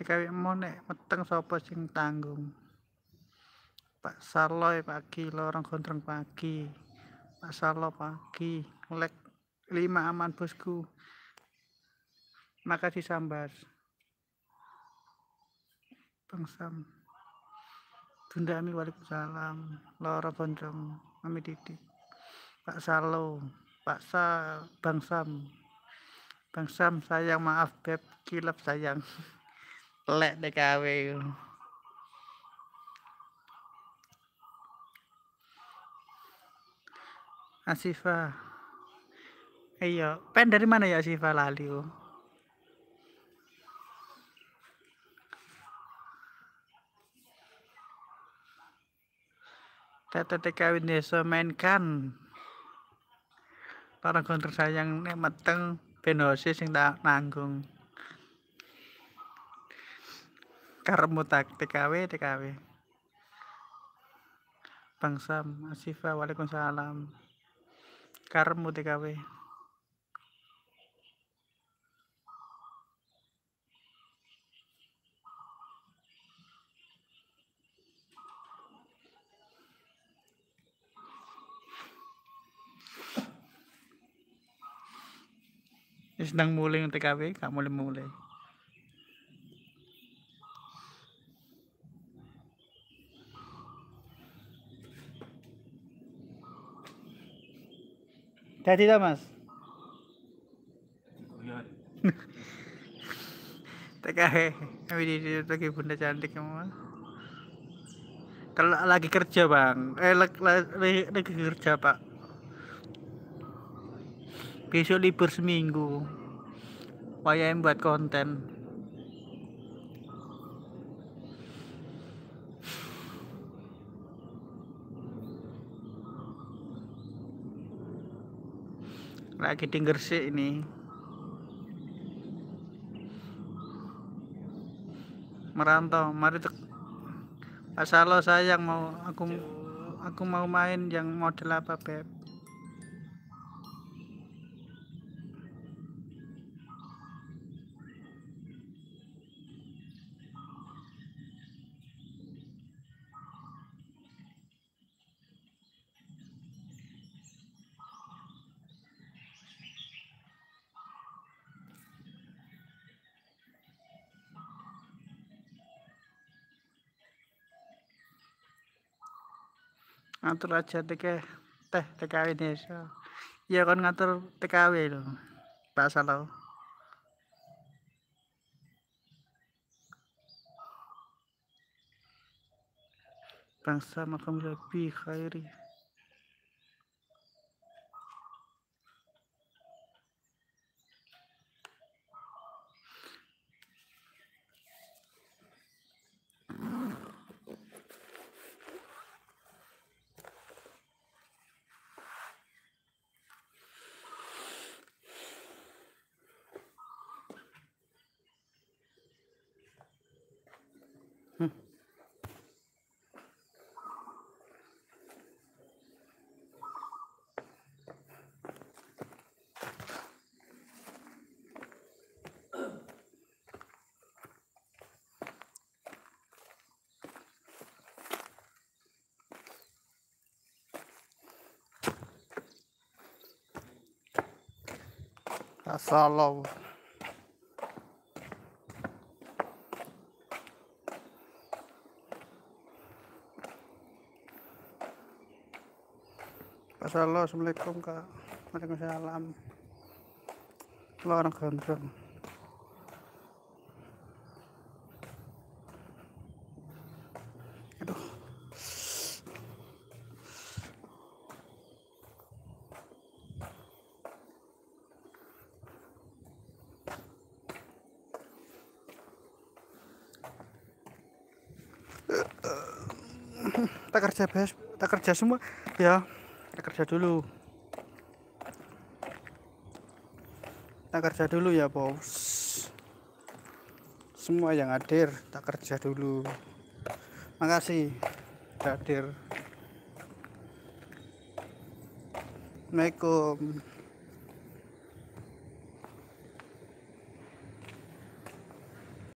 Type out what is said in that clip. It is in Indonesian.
dikawekmu nek meteng sapa sing tanggung Pak Saloy ya, pagi lorong gondrong pagi Pak Salo pagi lek lima aman bosku Makasih disambar Bang Sam Bunda Ami Waalaikumsalam Loro Gondrong Ami Didik Pak Salo Pak Sa Bang Sam Bang Sam sayang maaf beb kilap sayang lek DKW Asifa iya pen dari mana ya Asifa lali Data oh. TKW desa kan, para kontrol sayang nek meteng ben sing tak nanggung karmu tak TKW TKW Bang Sam Asifa Waalaikumsalam karmu TKW Isnang muling TKW, kamu mulai. Teh tidak mas? TKH kami di lagi bunda cantik kamu mas kalau lagi kerja bang eh lagi, lagi kerja pak besok libur seminggu wayang buat konten lagi di Gresik ini merantau mari Pak Salo sayang mau aku aku mau main yang model apa beb ngatur aja teke teh TKW ini so. ya kan ngatur TKW lo tak salah bangsa makam lebih khairi Salam. Assalamualaikum kak. Waalaikumsalam. Lo orang gondrong. tak kerja bes tak kerja semua ya tak kerja dulu tak kerja dulu ya bos semua yang hadir tak kerja dulu makasih hadir Assalamualaikum